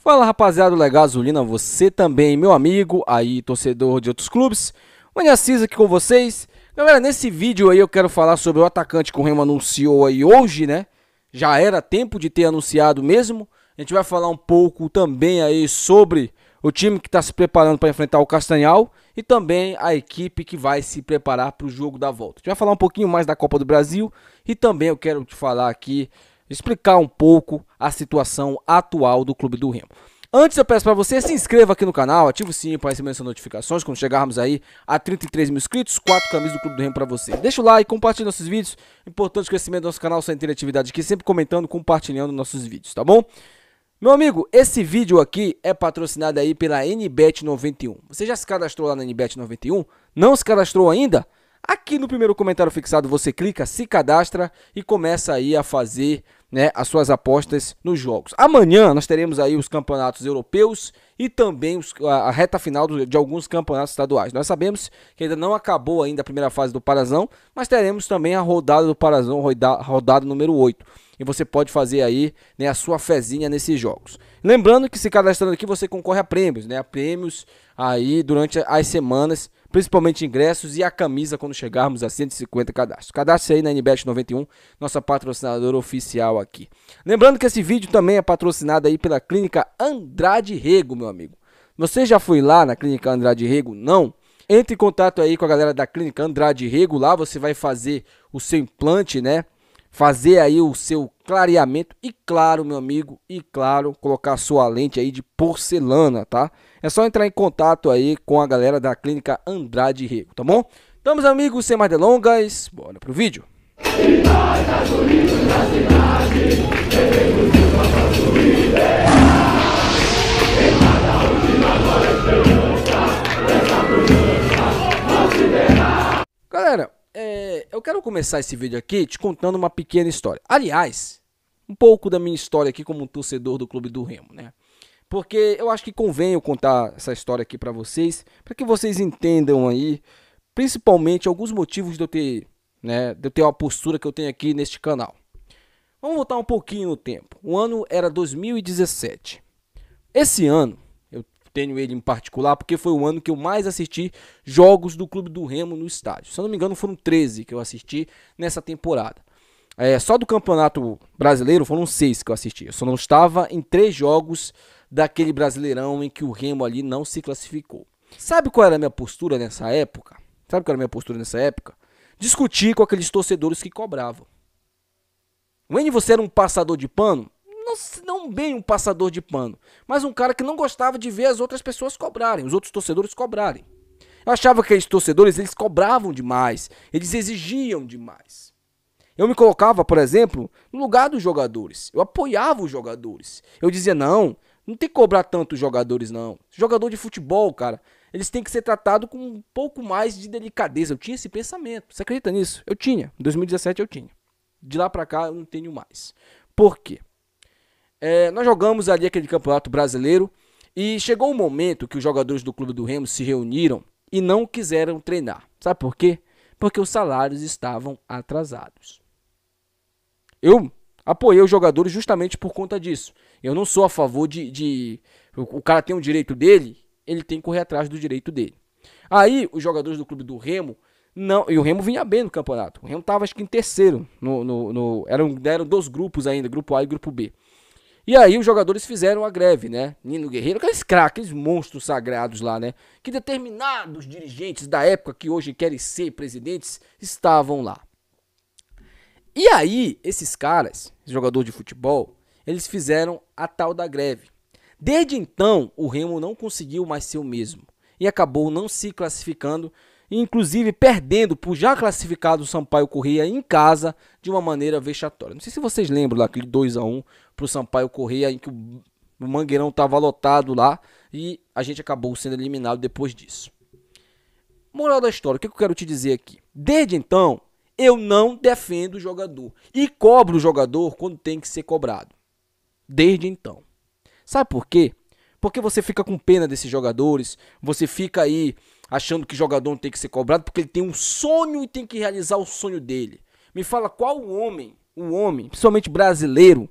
Fala rapaziada legal, Legazolina, você também, meu amigo, aí torcedor de outros clubes. O Assis aqui com vocês. Galera, nesse vídeo aí eu quero falar sobre o atacante que o Remo anunciou aí hoje, né? Já era tempo de ter anunciado mesmo. A gente vai falar um pouco também aí sobre o time que está se preparando para enfrentar o Castanhal e também a equipe que vai se preparar para o jogo da volta. A gente vai falar um pouquinho mais da Copa do Brasil e também eu quero te falar aqui explicar um pouco a situação atual do Clube do Remo. Antes eu peço para você se inscreva aqui no canal, ative o sininho para receber as notificações quando chegarmos aí a 33 mil inscritos, quatro camisas do Clube do Remo para você. Deixa o like, compartilhe nossos vídeos, importante crescimento do nosso canal, sua interatividade aqui, sempre comentando, compartilhando nossos vídeos, tá bom? Meu amigo, esse vídeo aqui é patrocinado aí pela NBet91. Você já se cadastrou lá na NBet91? Não se cadastrou ainda? Aqui no primeiro comentário fixado você clica, se cadastra e começa aí a fazer né, as suas apostas nos jogos. Amanhã nós teremos aí os campeonatos europeus e também os, a, a, reta final do, de alguns campeonatos estaduais. Nós sabemos que ainda não acabou ainda a primeira fase do Parazão, mas teremos também a rodada do Parazão, roda, rodada número 8. E você pode fazer aí né, a sua fezinha nesses jogos. Lembrando que se cadastrando aqui você concorre a prêmios, né? A prêmios aí durante as semanas principalmente ingressos e a camisa quando chegarmos a 150 cadastros. Cadastre aí na NBet 91, nossa patrocinadora oficial aqui. Lembrando que esse vídeo também é patrocinado aí pela Clínica Andrade Rego, meu amigo. Você já foi lá na Clínica Andrade Rego? Não? Entre em contato aí com a galera da Clínica Andrade Rego. Lá você vai fazer o seu implante, né? Fazer aí o seu clareamento e claro, meu amigo, e claro, colocar sua lente aí de porcelana, tá? É só entrar em contato aí com a galera da Clínica Andrade Rego, tá bom? Então, meus amigos, sem mais delongas, bora pro vídeo. E nós, Galera, é, eu quero começar esse vídeo aqui te contando uma pequena história. Aliás, um pouco da minha história aqui como torcedor do clube do Remo, né? Porque eu acho que convém eu contar essa história aqui para vocês, para que vocês entendam aí, principalmente alguns motivos de eu ter, né, de eu ter uma postura que eu tenho aqui neste canal. Vamos voltar um pouquinho no tempo. O ano era 2017. Esse ano tenho ele em particular, porque foi o ano que eu mais assisti jogos do Clube do Remo no estádio. Se eu não me engano, foram 13 que eu assisti nessa temporada. É, só do Campeonato Brasileiro foram seis que eu assisti. Eu só não estava em três jogos daquele Brasileirão em que o Remo ali não se classificou. Sabe qual era a minha postura nessa época? Sabe qual era a minha postura nessa época? Discutir com aqueles torcedores que cobravam. Wayne, você era um passador de pano? não, não bem um passador de pano, mas um cara que não gostava de ver as outras pessoas cobrarem, os outros torcedores cobrarem. Eu achava que esses torcedores eles cobravam demais, eles exigiam demais. Eu me colocava, por exemplo, no lugar dos jogadores. Eu apoiava os jogadores. Eu dizia: não, não tem que cobrar tanto os jogadores, não. Jogador de futebol, cara, eles têm que ser tratados com um pouco mais de delicadeza. Eu tinha esse pensamento. Você acredita nisso? Eu tinha. Em 2017 eu tinha. De lá pra cá eu não tenho mais. Por quê? É, nós jogamos ali aquele campeonato brasileiro e chegou um momento que os jogadores do Clube do Remo se reuniram e não quiseram treinar. Sabe por quê? Porque os salários estavam atrasados. Eu apoiei os jogadores justamente por conta disso. Eu não sou a favor de. de o cara tem o um direito dele, ele tem que correr atrás do direito dele. Aí os jogadores do Clube do Remo não, e o Remo vinha bem no campeonato. O Remo estava acho que em terceiro. No, no, no, eram, eram dois grupos ainda, grupo A e grupo B. E aí os jogadores fizeram a greve, né? Nino Guerreiro, aqueles craques, aqueles monstros sagrados lá, né? Que determinados dirigentes da época que hoje querem ser presidentes estavam lá. E aí, esses caras, jogador de futebol, eles fizeram a tal da greve. Desde então, o Remo não conseguiu mais ser o mesmo e acabou não se classificando inclusive perdendo por já classificado o Sampaio Correia em casa de uma maneira vexatória. Não sei se vocês lembram daquele 2 a 1 para o Sampaio Correia em que o Mangueirão estava lotado lá e a gente acabou sendo eliminado depois disso. Moral da história, o que eu quero te dizer aqui? Desde então, eu não defendo o jogador e cobro o jogador quando tem que ser cobrado. Desde então. Sabe por quê? Porque você fica com pena desses jogadores, você fica aí achando que jogador não tem que ser cobrado porque ele tem um sonho e tem que realizar o sonho dele. Me fala qual homem, o homem, principalmente brasileiro,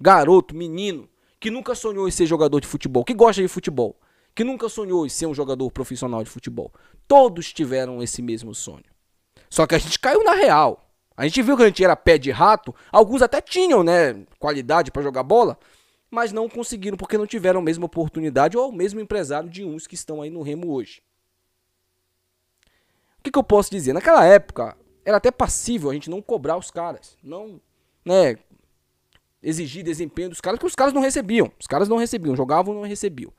garoto, menino, que nunca sonhou em ser jogador de futebol, que gosta de futebol, que nunca sonhou em ser um jogador profissional de futebol. Todos tiveram esse mesmo sonho. Só que a gente caiu na real. A gente viu que a gente era pé de rato, alguns até tinham, né, qualidade para jogar bola, mas não conseguiram porque não tiveram a mesma oportunidade ou o mesmo empresário de uns que estão aí no Remo hoje que, que eu posso dizer? Naquela época, era até passível a gente não cobrar os caras. Não, né? Exigir desempenho dos caras, que os caras não recebiam. Os caras não recebiam, jogavam não recebiam.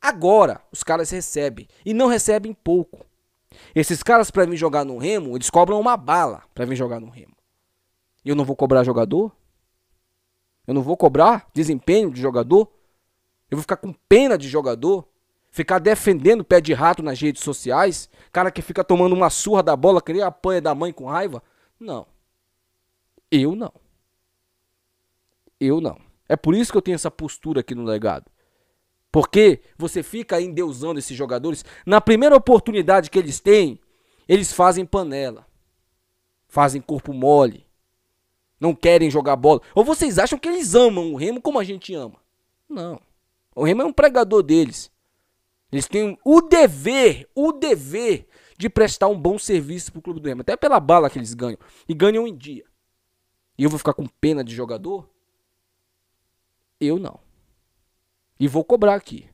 Agora, os caras recebem. E não recebem pouco. Esses caras, para vir jogar no Remo, eles cobram uma bala para vir jogar no Remo. E eu não vou cobrar jogador? Eu não vou cobrar desempenho de jogador? Eu vou ficar com pena de jogador? ficar defendendo pé de rato nas redes sociais, cara que fica tomando uma surra da bola, que nem apanha da mãe com raiva. Não. Eu não. Eu não. É por isso que eu tenho essa postura aqui no legado. Porque você fica endeusando esses jogadores. Na primeira oportunidade que eles têm, eles fazem panela. Fazem corpo mole. Não querem jogar bola. Ou vocês acham que eles amam o Remo como a gente ama? Não. O Remo é um pregador deles. Eles têm o dever, o dever de prestar um bom serviço pro Clube do Remo. Até pela bala que eles ganham. E ganham em dia. E eu vou ficar com pena de jogador? Eu não. E vou cobrar aqui.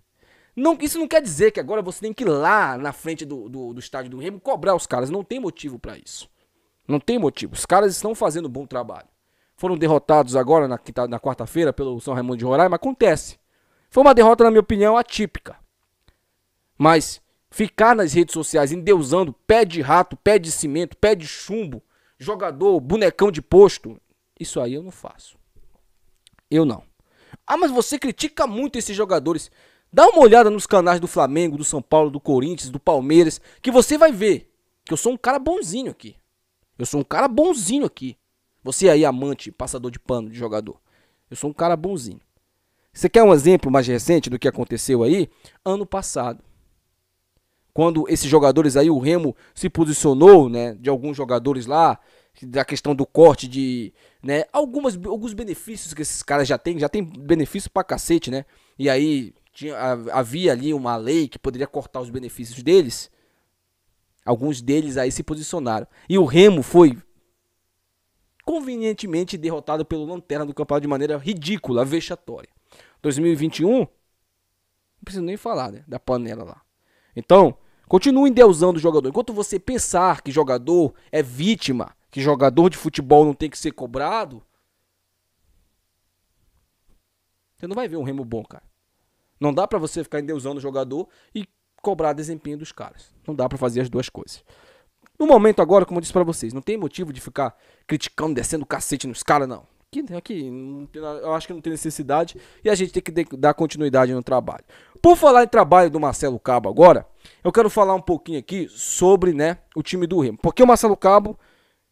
Não, isso não quer dizer que agora você tem que ir lá na frente do, do, do estádio do Remo cobrar os caras. Não tem motivo para isso. Não tem motivo. Os caras estão fazendo um bom trabalho. Foram derrotados agora na, na quarta-feira pelo São Raimundo de Roraima. Acontece. Foi uma derrota, na minha opinião, atípica. Mas ficar nas redes sociais endeusando pé de rato, pé de cimento, pé de chumbo, jogador, bonecão de posto, isso aí eu não faço. Eu não. Ah, mas você critica muito esses jogadores. Dá uma olhada nos canais do Flamengo, do São Paulo, do Corinthians, do Palmeiras, que você vai ver que eu sou um cara bonzinho aqui. Eu sou um cara bonzinho aqui. Você aí, amante, passador de pano de jogador. Eu sou um cara bonzinho. Você quer um exemplo mais recente do que aconteceu aí? Ano passado quando esses jogadores aí, o Remo se posicionou, né, de alguns jogadores lá, da questão do corte de, né, algumas, alguns benefícios que esses caras já têm, já tem benefício pra cacete, né, e aí tinha, havia ali uma lei que poderia cortar os benefícios deles, alguns deles aí se posicionaram, e o Remo foi convenientemente derrotado pelo Lanterna do campeonato de maneira ridícula, vexatória. 2021, não preciso nem falar, né, da panela lá. Então, continue endeusando o jogador. Enquanto você pensar que jogador é vítima, que jogador de futebol não tem que ser cobrado, você não vai ver um Remo bom, cara. Não dá para você ficar endeusando o jogador e cobrar desempenho dos caras. Não dá para fazer as duas coisas. No momento agora, como eu disse para vocês, não tem motivo de ficar criticando, descendo cacete nos caras, não. Aqui, aqui eu acho que não tem necessidade e a gente tem que dar continuidade no trabalho. Por falar em trabalho do Marcelo Cabo agora, eu quero falar um pouquinho aqui sobre né, o time do Remo. Porque o Marcelo Cabo,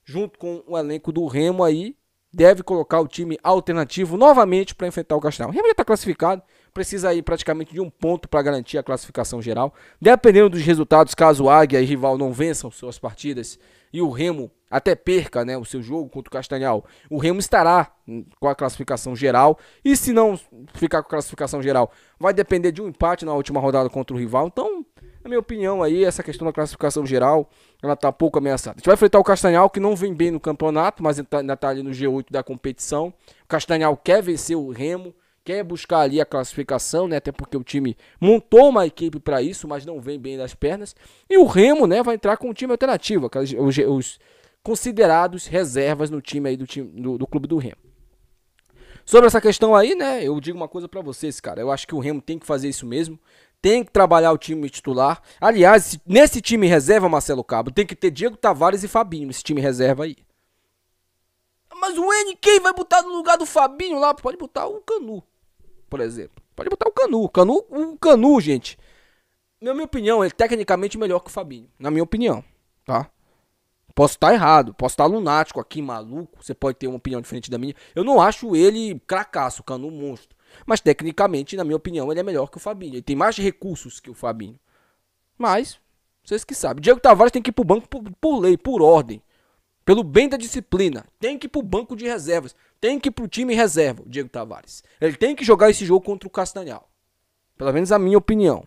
junto com o elenco do Remo aí, deve colocar o time alternativo novamente para enfrentar o Castanhal. O Remo já está classificado, precisa aí praticamente de um ponto para garantir a classificação geral. Dependendo dos resultados, caso Águia e Rival não vençam suas partidas e o Remo até perca né, o seu jogo contra o Castanhal, o Remo estará com a classificação geral. E se não ficar com a classificação geral, vai depender de um empate na última rodada contra o rival. Então, na minha opinião, aí essa questão da classificação geral, ela está pouco ameaçada. A gente vai enfrentar o Castanhal, que não vem bem no campeonato, mas ainda está tá ali no G8 da competição. O Castanhal quer vencer o Remo, quer buscar ali a classificação, né? Até porque o time montou uma equipe para isso, mas não vem bem das pernas. E o Remo, né, vai entrar com um time alternativo, os, os considerados reservas no time aí do time do, do clube do Remo. Sobre essa questão aí, né, eu digo uma coisa para vocês, cara. Eu acho que o Remo tem que fazer isso mesmo. Tem que trabalhar o time titular. Aliás, nesse time reserva, Marcelo Cabo, tem que ter Diego Tavares e Fabinho nesse time reserva aí. Mas o NK vai botar no lugar do Fabinho lá? Pode botar o Canu por exemplo. Pode botar o Canu. Canu, o Canu, gente. Na minha opinião, ele é tecnicamente melhor que o Fabinho. Na minha opinião, tá? Posso estar errado, posso estar lunático aqui, maluco. Você pode ter uma opinião diferente da minha. Eu não acho ele cracaço, Canu monstro. Mas tecnicamente, na minha opinião, ele é melhor que o Fabinho. Ele tem mais recursos que o Fabinho. Mas, vocês que sabem. Diego Tavares tem que ir pro banco por, por lei, por ordem. Pelo bem da disciplina, tem que ir pro banco de reservas, tem que ir pro time reserva, o Diego Tavares. Ele tem que jogar esse jogo contra o Castanhal. Pelo menos a minha opinião.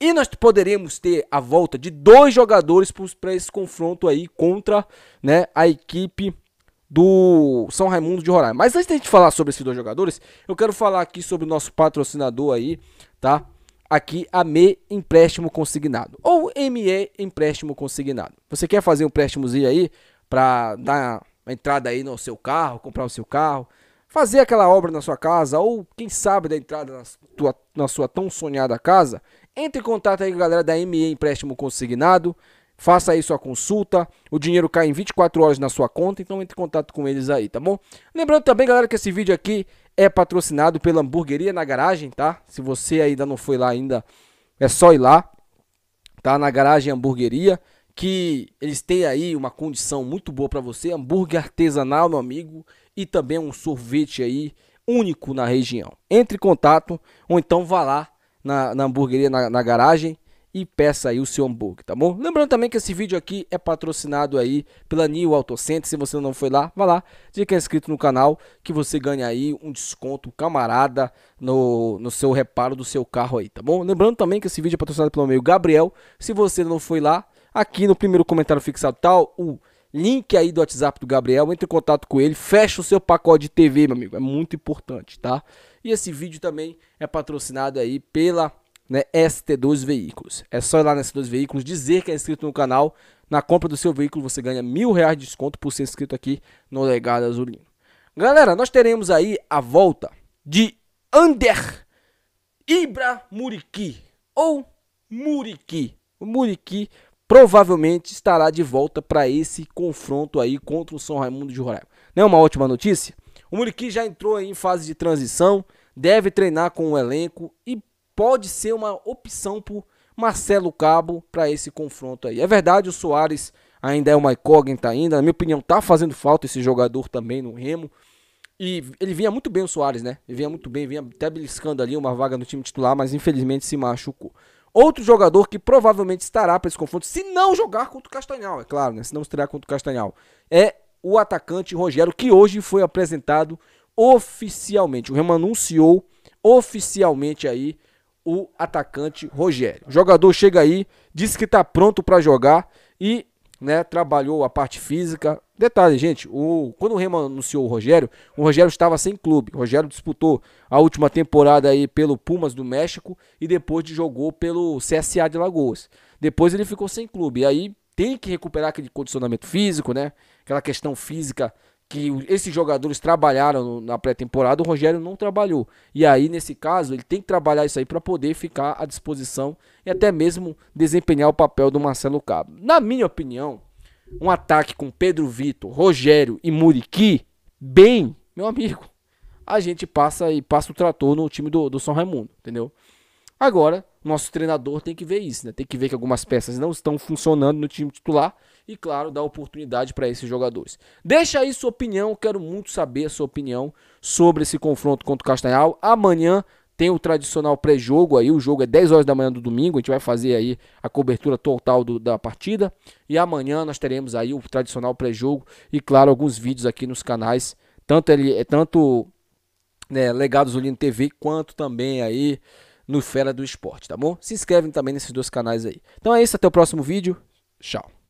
E nós poderemos ter a volta de dois jogadores para esse confronto aí contra né, a equipe do São Raimundo de Roraima. Mas antes da gente falar sobre esses dois jogadores, eu quero falar aqui sobre o nosso patrocinador aí, tá? Aqui a ME Empréstimo Consignado ou ME Empréstimo Consignado. Você quer fazer um empréstimozinho aí? para dar entrada aí no seu carro, comprar o seu carro, fazer aquela obra na sua casa ou quem sabe da entrada na sua, na sua tão sonhada casa, entre em contato aí com a galera da ME Empréstimo Consignado, faça aí sua consulta, o dinheiro cai em 24 horas na sua conta, então entre em contato com eles aí, tá bom? Lembrando também, galera, que esse vídeo aqui é patrocinado pela Hamburgueria na Garagem, tá? Se você ainda não foi lá ainda, é só ir lá, tá? Na Garagem Hamburgueria que eles têm aí uma condição muito boa para você, hambúrguer artesanal, meu amigo, e também um sorvete aí único na região. Entre em contato ou então vá lá na, na hamburgueria, na, na garagem e peça aí o seu hambúrguer, tá bom? Lembrando também que esse vídeo aqui é patrocinado aí pela New Auto Center. Se você não foi lá, vá lá, diga que é inscrito no canal, que você ganha aí um desconto camarada no, no seu reparo do seu carro aí, tá bom? Lembrando também que esse vídeo é patrocinado pelo meu Gabriel. Se você não foi lá, aqui no primeiro comentário fixado tal, tá, o link aí do WhatsApp do Gabriel, entre em contato com ele, fecha o seu pacote de TV, meu amigo, é muito importante, tá? E esse vídeo também é patrocinado aí pela né, ST2 Veículos. É só ir lá na ST2 Veículos, dizer que é inscrito no canal, na compra do seu veículo você ganha mil reais de desconto por ser inscrito aqui no Legado Azulino. Galera, nós teremos aí a volta de Ander Ibra Muriqui, ou Muriqui, o Muriqui provavelmente estará de volta para esse confronto aí contra o São Raimundo de Roraima. Não é uma ótima notícia? O Muriqui já entrou em fase de transição, deve treinar com o elenco e pode ser uma opção por Marcelo Cabo para esse confronto aí. É verdade, o Soares ainda é uma incógnita ainda, na minha opinião, tá fazendo falta esse jogador também no Remo. E ele vinha muito bem o Soares, né? Ele vinha muito bem, vinha até beliscando ali uma vaga no time titular, mas infelizmente se machucou. Outro jogador que provavelmente estará para esse confronto, se não jogar contra o Castanhal, é claro, né? Se não estrear contra o Castanhal, é o atacante Rogério, que hoje foi apresentado oficialmente. O Remo anunciou oficialmente aí o atacante Rogério. O jogador chega aí, diz que está pronto para jogar e né? Trabalhou a parte física. Detalhe, gente, o, quando o Remo anunciou o Rogério, o Rogério estava sem clube. O Rogério disputou a última temporada aí pelo Pumas do México e depois jogou pelo CSA de Lagoas. Depois ele ficou sem clube. E aí tem que recuperar aquele condicionamento físico, né? Aquela questão física que esses jogadores trabalharam na pré-temporada, o Rogério não trabalhou. E aí, nesse caso, ele tem que trabalhar isso aí para poder ficar à disposição e até mesmo desempenhar o papel do Marcelo Cabo. Na minha opinião, um ataque com Pedro Vitor, Rogério e Muriqui, bem, meu amigo, a gente passa e passa o trator no time do, do São Raimundo, entendeu? Agora, nosso treinador tem que ver isso, né? Tem que ver que algumas peças não estão funcionando no time titular e, claro, dar oportunidade para esses jogadores. Deixa aí sua opinião, quero muito saber a sua opinião sobre esse confronto contra o Castanhal. Amanhã tem o tradicional pré-jogo aí, o jogo é 10 horas da manhã do domingo, a gente vai fazer aí a cobertura total do, da partida. E amanhã nós teremos aí o tradicional pré-jogo e, claro, alguns vídeos aqui nos canais, tanto ele é tanto né, Legados Olino TV, quanto também aí no Fera do Esporte, tá bom? Se inscrevem também nesses dois canais aí. Então é isso, até o próximo vídeo. Tchau.